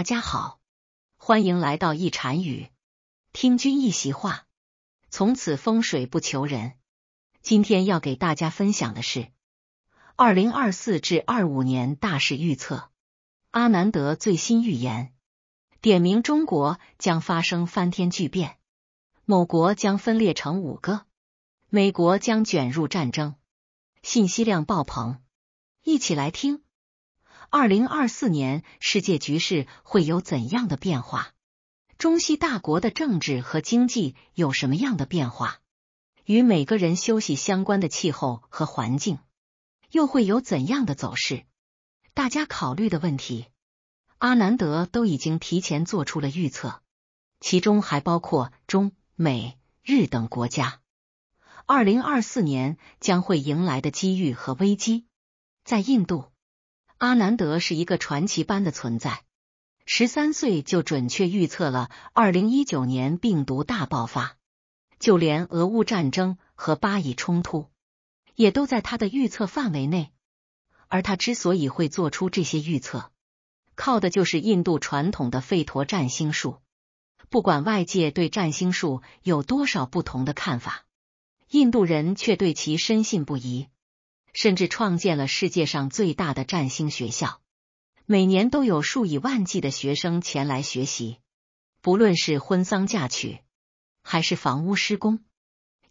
大家好，欢迎来到一禅语。听君一席话，从此风水不求人。今天要给大家分享的是二零二四至二五年大事预测，阿南德最新预言点名中国将发生翻天巨变，某国将分裂成五个，美国将卷入战争，信息量爆棚，一起来听。二零二四年世界局势会有怎样的变化？中西大国的政治和经济有什么样的变化？与每个人休息相关的气候和环境又会有怎样的走势？大家考虑的问题，阿南德都已经提前做出了预测，其中还包括中美日等国家。二零二四年将会迎来的机遇和危机，在印度。阿南德是一个传奇般的存在，十三岁就准确预测了二零一九年病毒大爆发，就连俄乌战争和巴以冲突也都在他的预测范围内。而他之所以会做出这些预测，靠的就是印度传统的吠陀占星术。不管外界对占星术有多少不同的看法，印度人却对其深信不疑。甚至创建了世界上最大的占星学校，每年都有数以万计的学生前来学习。不论是婚丧嫁娶，还是房屋施工，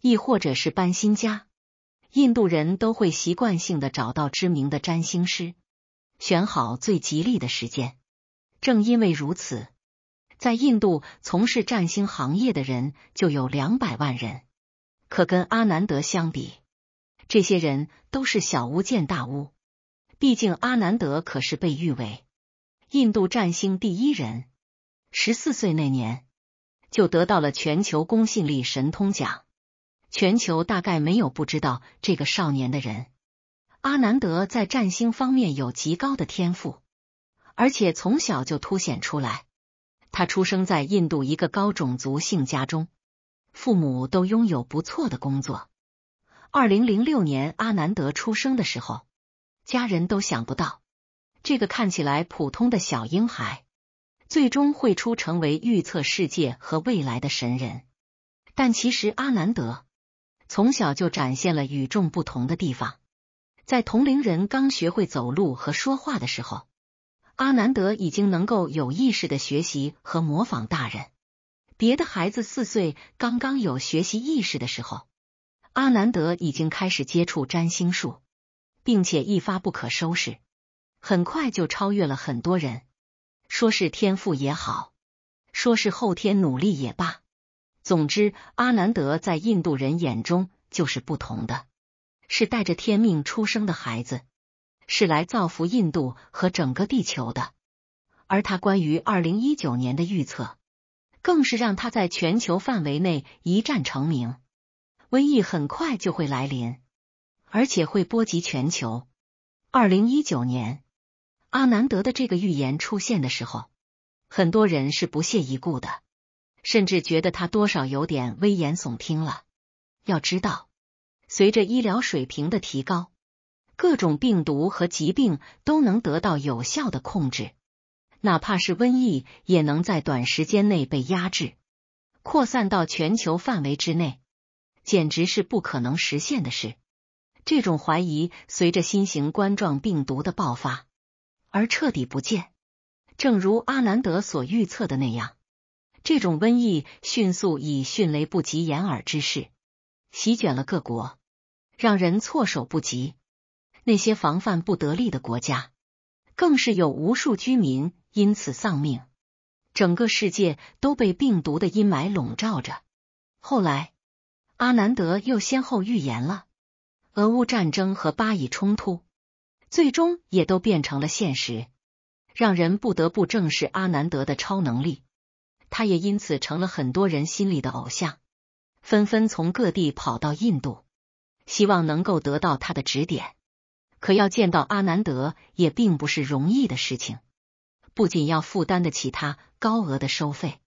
亦或者是搬新家，印度人都会习惯性的找到知名的占星师，选好最吉利的时间。正因为如此，在印度从事占星行业的人就有两百万人。可跟阿南德相比。这些人都是小巫见大巫。毕竟阿南德可是被誉为印度占星第一人，十四岁那年就得到了全球公信力神通奖。全球大概没有不知道这个少年的人。阿南德在占星方面有极高的天赋，而且从小就凸显出来。他出生在印度一个高种族性家中，父母都拥有不错的工作。二零零六年，阿南德出生的时候，家人都想不到，这个看起来普通的小婴孩，最终会出成为预测世界和未来的神人。但其实，阿南德从小就展现了与众不同的地方。在同龄人刚学会走路和说话的时候，阿南德已经能够有意识的学习和模仿大人。别的孩子四岁刚刚有学习意识的时候。阿南德已经开始接触占星术，并且一发不可收拾，很快就超越了很多人。说是天赋也好，说是后天努力也罢，总之，阿南德在印度人眼中就是不同的，是带着天命出生的孩子，是来造福印度和整个地球的。而他关于二零一九年的预测，更是让他在全球范围内一战成名。瘟疫很快就会来临，而且会波及全球。二零一九年，阿南德的这个预言出现的时候，很多人是不屑一顾的，甚至觉得他多少有点危言耸听了。要知道，随着医疗水平的提高，各种病毒和疾病都能得到有效的控制，哪怕是瘟疫，也能在短时间内被压制，扩散到全球范围之内。简直是不可能实现的事。这种怀疑随着新型冠状病毒的爆发而彻底不见。正如阿南德所预测的那样，这种瘟疫迅速以迅雷不及掩耳之势席卷了各国，让人措手不及。那些防范不得力的国家，更是有无数居民因此丧命。整个世界都被病毒的阴霾笼罩着。后来。阿南德又先后预言了俄乌战争和巴以冲突，最终也都变成了现实，让人不得不正视阿南德的超能力。他也因此成了很多人心里的偶像，纷纷从各地跑到印度，希望能够得到他的指点。可要见到阿南德也并不是容易的事情，不仅要负担得起他高额的收费。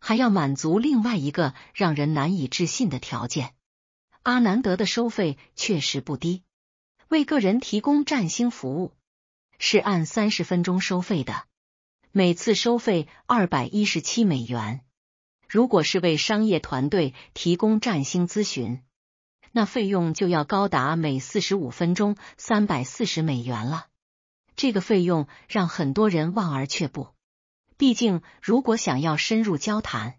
还要满足另外一个让人难以置信的条件，阿南德的收费确实不低。为个人提供占星服务是按三十分钟收费的，每次收费二百一十七美元。如果是为商业团队提供占星咨询，那费用就要高达每四十五分钟三百四十美元了。这个费用让很多人望而却步。毕竟，如果想要深入交谈，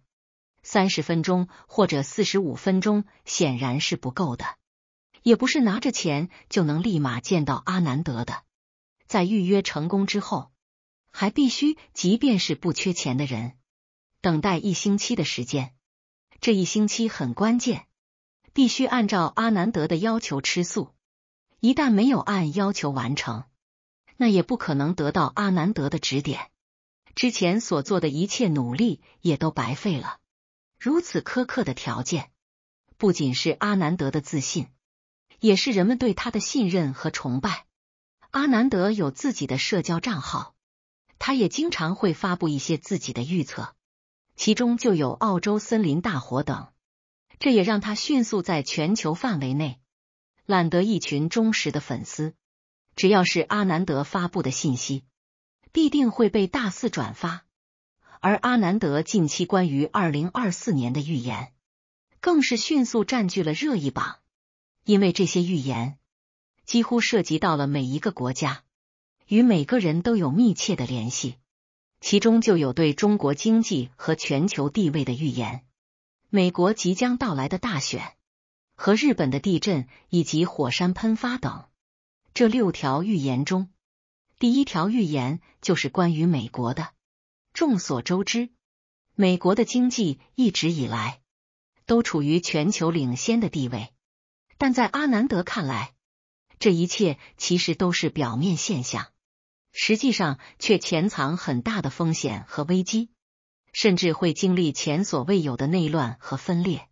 三十分钟或者四十五分钟显然是不够的。也不是拿着钱就能立马见到阿南德的。在预约成功之后，还必须，即便是不缺钱的人，等待一星期的时间。这一星期很关键，必须按照阿南德的要求吃素。一旦没有按要求完成，那也不可能得到阿南德的指点。之前所做的一切努力也都白费了。如此苛刻的条件，不仅是阿南德的自信，也是人们对他的信任和崇拜。阿南德有自己的社交账号，他也经常会发布一些自己的预测，其中就有澳洲森林大火等。这也让他迅速在全球范围内揽得一群忠实的粉丝。只要是阿南德发布的信息。必定会被大肆转发，而阿南德近期关于二零二四年的预言更是迅速占据了热议榜，因为这些预言几乎涉及到了每一个国家，与每个人都有密切的联系。其中就有对中国经济和全球地位的预言，美国即将到来的大选和日本的地震以及火山喷发等。这六条预言中。第一条预言就是关于美国的。众所周知，美国的经济一直以来都处于全球领先的地位，但在阿南德看来，这一切其实都是表面现象，实际上却潜藏很大的风险和危机，甚至会经历前所未有的内乱和分裂。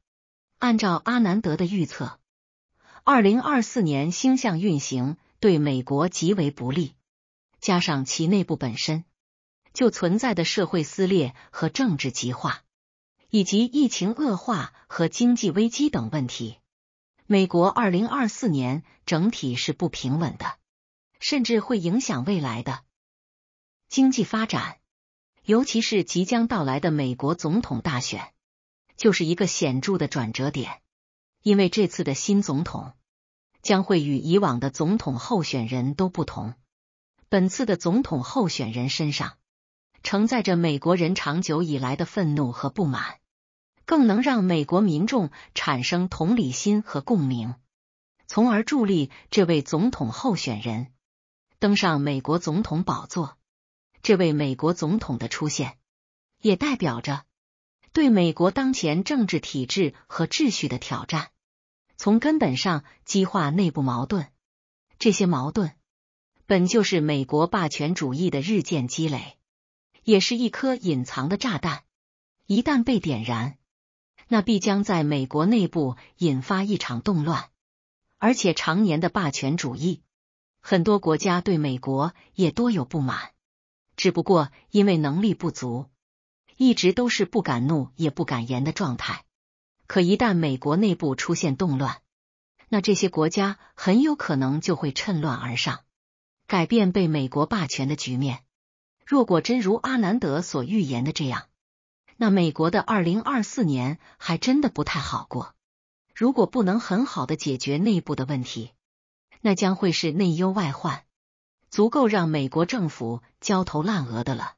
按照阿南德的预测，二零二四年星象运行对美国极为不利。加上其内部本身就存在的社会撕裂和政治极化，以及疫情恶化和经济危机等问题，美国二零二四年整体是不平稳的，甚至会影响未来的经济发展。尤其是即将到来的美国总统大选，就是一个显著的转折点，因为这次的新总统将会与以往的总统候选人都不同。本次的总统候选人身上承载着美国人长久以来的愤怒和不满，更能让美国民众产生同理心和共鸣，从而助力这位总统候选人登上美国总统宝座。这位美国总统的出现，也代表着对美国当前政治体制和秩序的挑战，从根本上激化内部矛盾。这些矛盾。本就是美国霸权主义的日渐积累，也是一颗隐藏的炸弹。一旦被点燃，那必将在美国内部引发一场动乱。而且，常年的霸权主义，很多国家对美国也多有不满，只不过因为能力不足，一直都是不敢怒也不敢言的状态。可一旦美国内部出现动乱，那这些国家很有可能就会趁乱而上。改变被美国霸权的局面。若果真如阿南德所预言的这样，那美国的二零二四年还真的不太好过。如果不能很好的解决内部的问题，那将会是内忧外患，足够让美国政府焦头烂额的了。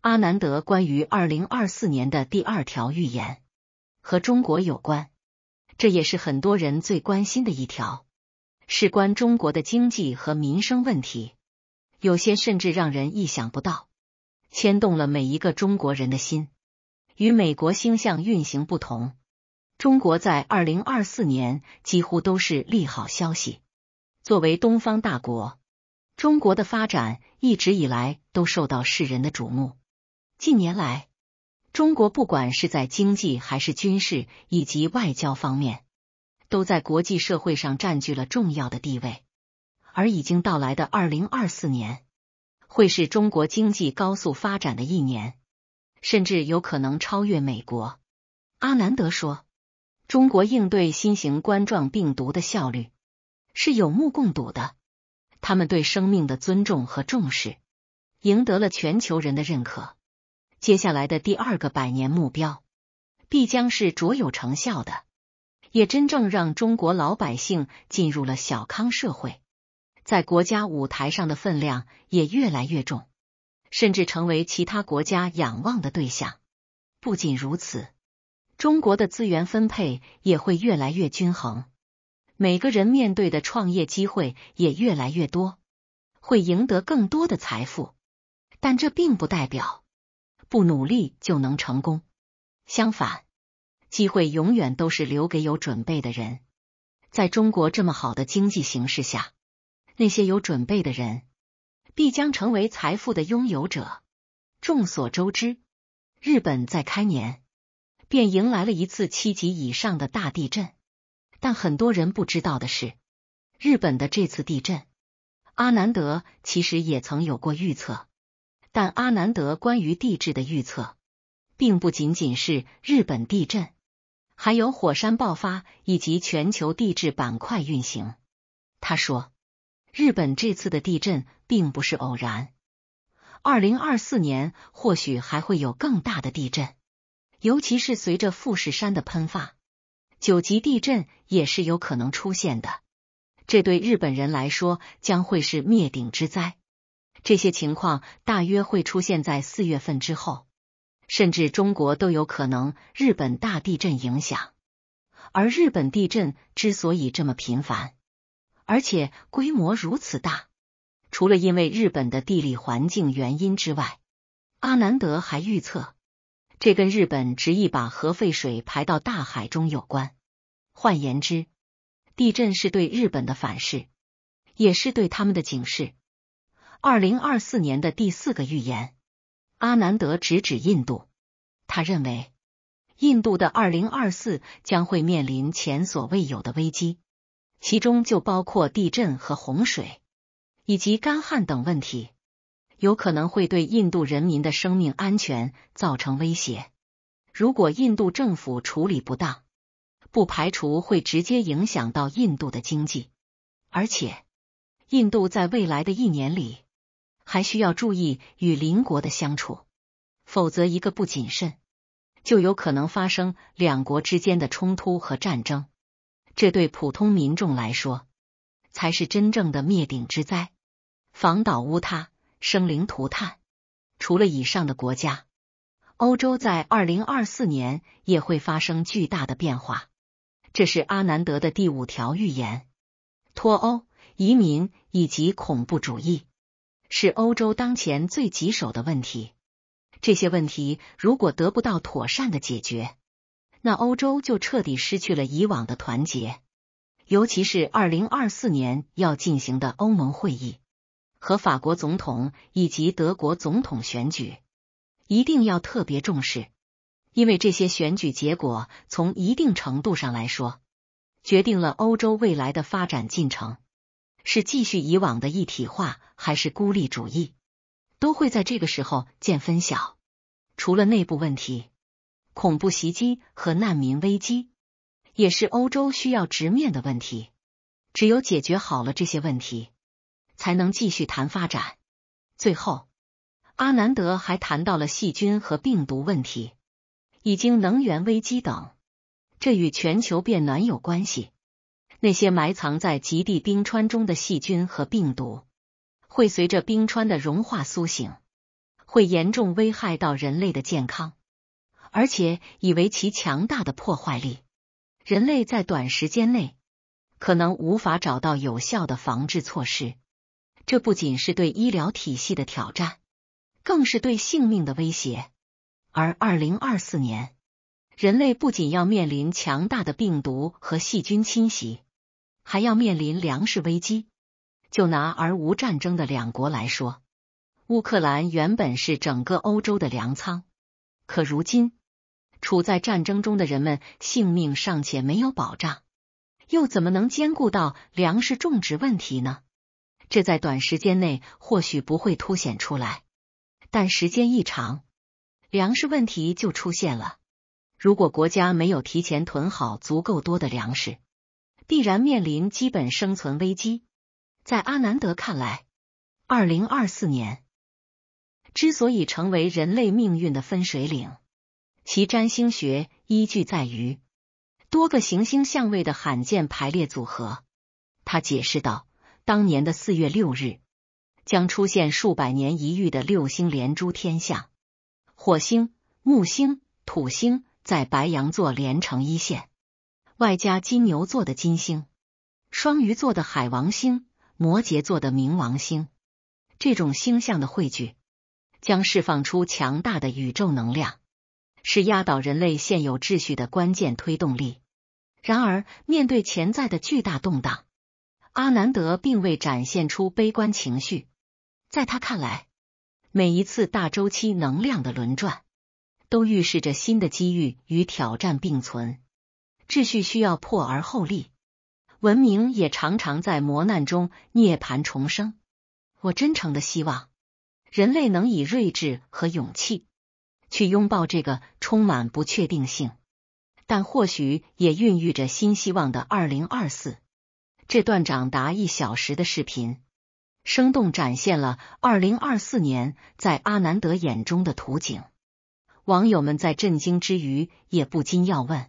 阿南德关于二零二四年的第二条预言和中国有关，这也是很多人最关心的一条。事关中国的经济和民生问题，有些甚至让人意想不到，牵动了每一个中国人的心。与美国星象运行不同，中国在二零二四年几乎都是利好消息。作为东方大国，中国的发展一直以来都受到世人的瞩目。近年来，中国不管是在经济还是军事以及外交方面。都在国际社会上占据了重要的地位，而已经到来的二零二四年会是中国经济高速发展的一年，甚至有可能超越美国。阿南德说：“中国应对新型冠状病毒的效率是有目共睹的，他们对生命的尊重和重视赢得了全球人的认可。接下来的第二个百年目标必将是卓有成效的。”也真正让中国老百姓进入了小康社会，在国家舞台上的分量也越来越重，甚至成为其他国家仰望的对象。不仅如此，中国的资源分配也会越来越均衡，每个人面对的创业机会也越来越多，会赢得更多的财富。但这并不代表不努力就能成功，相反。机会永远都是留给有准备的人。在中国这么好的经济形势下，那些有准备的人必将成为财富的拥有者。众所周知，日本在开年便迎来了一次七级以上的大地震，但很多人不知道的是，日本的这次地震，阿南德其实也曾有过预测。但阿南德关于地质的预测，并不仅仅是日本地震。还有火山爆发以及全球地质板块运行，他说，日本这次的地震并不是偶然。二零二四年或许还会有更大的地震，尤其是随着富士山的喷发，九级地震也是有可能出现的。这对日本人来说将会是灭顶之灾。这些情况大约会出现在四月份之后。甚至中国都有可能日本大地震影响，而日本地震之所以这么频繁，而且规模如此大，除了因为日本的地理环境原因之外，阿南德还预测，这跟日本执意把核废水排到大海中有关。换言之，地震是对日本的反噬，也是对他们的警示。二零二四年的第四个预言。阿南德直指印度，他认为印度的二零二四将会面临前所未有的危机，其中就包括地震和洪水以及干旱等问题，有可能会对印度人民的生命安全造成威胁。如果印度政府处理不当，不排除会直接影响到印度的经济，而且印度在未来的一年里。还需要注意与邻国的相处，否则一个不谨慎，就有可能发生两国之间的冲突和战争。这对普通民众来说，才是真正的灭顶之灾，房倒屋塌，生灵涂炭。除了以上的国家，欧洲在二零二四年也会发生巨大的变化。这是阿南德的第五条预言：脱欧、移民以及恐怖主义。是欧洲当前最棘手的问题。这些问题如果得不到妥善的解决，那欧洲就彻底失去了以往的团结。尤其是二零二四年要进行的欧盟会议和法国总统以及德国总统选举，一定要特别重视，因为这些选举结果从一定程度上来说，决定了欧洲未来的发展进程。是继续以往的一体化还是孤立主义，都会在这个时候见分晓。除了内部问题，恐怖袭击和难民危机也是欧洲需要直面的问题。只有解决好了这些问题，才能继续谈发展。最后，阿南德还谈到了细菌和病毒问题，以及能源危机等，这与全球变暖有关系。那些埋藏在极地冰川中的细菌和病毒，会随着冰川的融化苏醒，会严重危害到人类的健康，而且以为其强大的破坏力，人类在短时间内可能无法找到有效的防治措施。这不仅是对医疗体系的挑战，更是对性命的威胁。而二零二四年，人类不仅要面临强大的病毒和细菌侵袭。还要面临粮食危机。就拿而无战争的两国来说，乌克兰原本是整个欧洲的粮仓，可如今处在战争中的人们性命尚且没有保障，又怎么能兼顾到粮食种植问题呢？这在短时间内或许不会凸显出来，但时间一长，粮食问题就出现了。如果国家没有提前囤好足够多的粮食，必然面临基本生存危机。在阿南德看来，二零二四年之所以成为人类命运的分水岭，其占星学依据在于多个行星相位的罕见排列组合。他解释道：“当年的四月六日将出现数百年一遇的六星连珠天象，火星、木星、土星在白羊座连成一线。”外加金牛座的金星、双鱼座的海王星、摩羯座的冥王星，这种星象的汇聚将释放出强大的宇宙能量，是压倒人类现有秩序的关键推动力。然而，面对潜在的巨大动荡，阿南德并未展现出悲观情绪。在他看来，每一次大周期能量的轮转，都预示着新的机遇与挑战并存。秩序需要破而后立，文明也常常在磨难中涅槃重生。我真诚的希望人类能以睿智和勇气去拥抱这个充满不确定性，但或许也孕育着新希望的二零二四。这段长达一小时的视频，生动展现了二零二四年在阿南德眼中的图景。网友们在震惊之余，也不禁要问。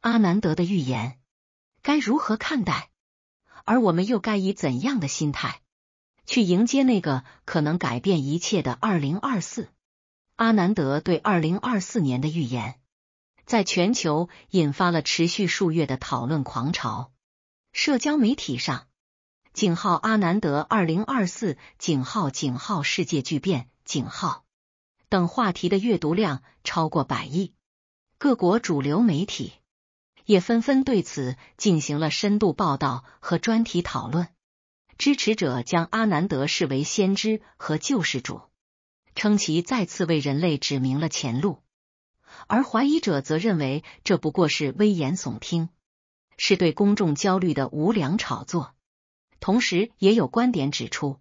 阿南德的预言该如何看待？而我们又该以怎样的心态去迎接那个可能改变一切的二零二四？阿南德对二零二四年的预言，在全球引发了持续数月的讨论狂潮。社交媒体上，“井号阿南德二零二四井号井号世界巨变井号”等话题的阅读量超过百亿。各国主流媒体。也纷纷对此进行了深度报道和专题讨论。支持者将阿南德视为先知和救世主，称其再次为人类指明了前路；而怀疑者则认为这不过是危言耸听，是对公众焦虑的无良炒作。同时，也有观点指出，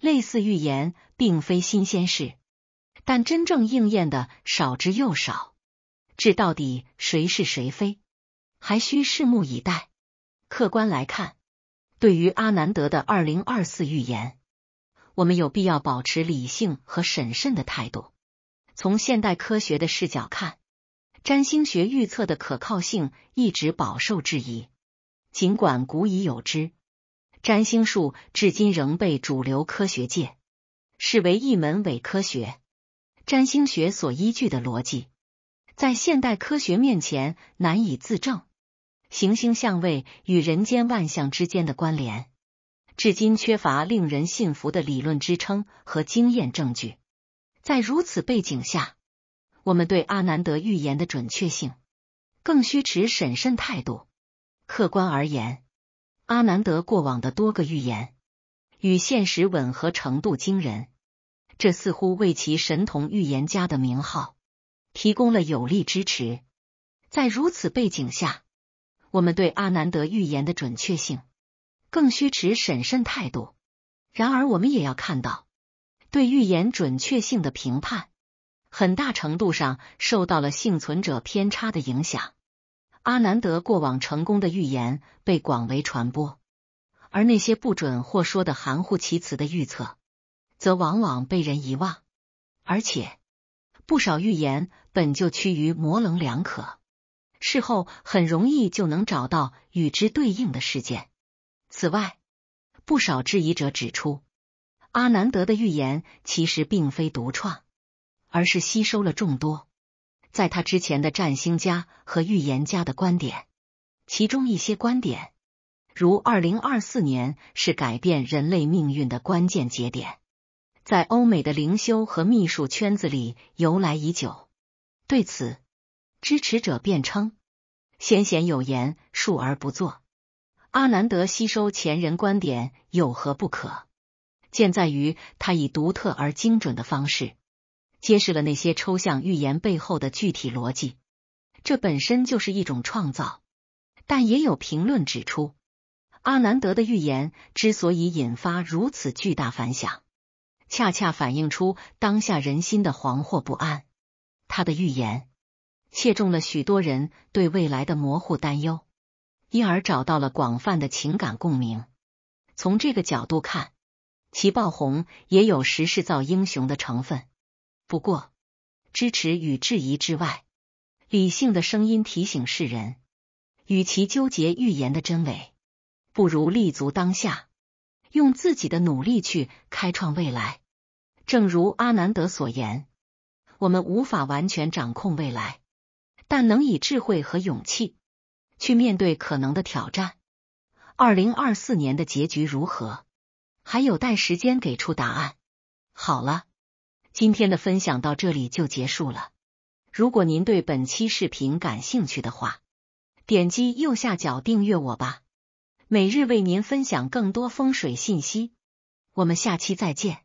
类似预言并非新鲜事，但真正应验的少之又少。这到底谁是谁非？还需拭目以待。客观来看，对于阿南德的二零二四预言，我们有必要保持理性和审慎的态度。从现代科学的视角看，占星学预测的可靠性一直饱受质疑。尽管古已有之，占星术至今仍被主流科学界视为一门伪科学。占星学所依据的逻辑，在现代科学面前难以自证。行星相位与人间万象之间的关联，至今缺乏令人信服的理论支撑和经验证据。在如此背景下，我们对阿南德预言的准确性更需持审慎态度。客观而言，阿南德过往的多个预言与现实吻合程度惊人，这似乎为其神童预言家的名号提供了有力支持。在如此背景下，我们对阿南德预言的准确性更需持审慎态度。然而，我们也要看到，对预言准确性的评判很大程度上受到了幸存者偏差的影响。阿南德过往成功的预言被广为传播，而那些不准或说的含糊其辞的预测，则往往被人遗忘。而且，不少预言本就趋于模棱两可。事后很容易就能找到与之对应的事件。此外，不少质疑者指出，阿南德的预言其实并非独创，而是吸收了众多在他之前的占星家和预言家的观点。其中一些观点，如“二零二四年是改变人类命运的关键节点”，在欧美的灵修和秘术圈子里由来已久。对此，支持者辩称：“先贤有言，述而不作。阿南德吸收前人观点有何不可？见在于他以独特而精准的方式揭示了那些抽象预言背后的具体逻辑，这本身就是一种创造。”但也有评论指出，阿南德的预言之所以引发如此巨大反响，恰恰反映出当下人心的惶惑不安。他的预言。切中了许多人对未来的模糊担忧，因而找到了广泛的情感共鸣。从这个角度看，其爆红也有时势造英雄的成分。不过，支持与质疑之外，理性的声音提醒世人：与其纠结预言的真伪，不如立足当下，用自己的努力去开创未来。正如阿南德所言：“我们无法完全掌控未来。”但能以智慧和勇气去面对可能的挑战。二零二四年的结局如何，还有待时间给出答案。好了，今天的分享到这里就结束了。如果您对本期视频感兴趣的话，点击右下角订阅我吧，每日为您分享更多风水信息。我们下期再见。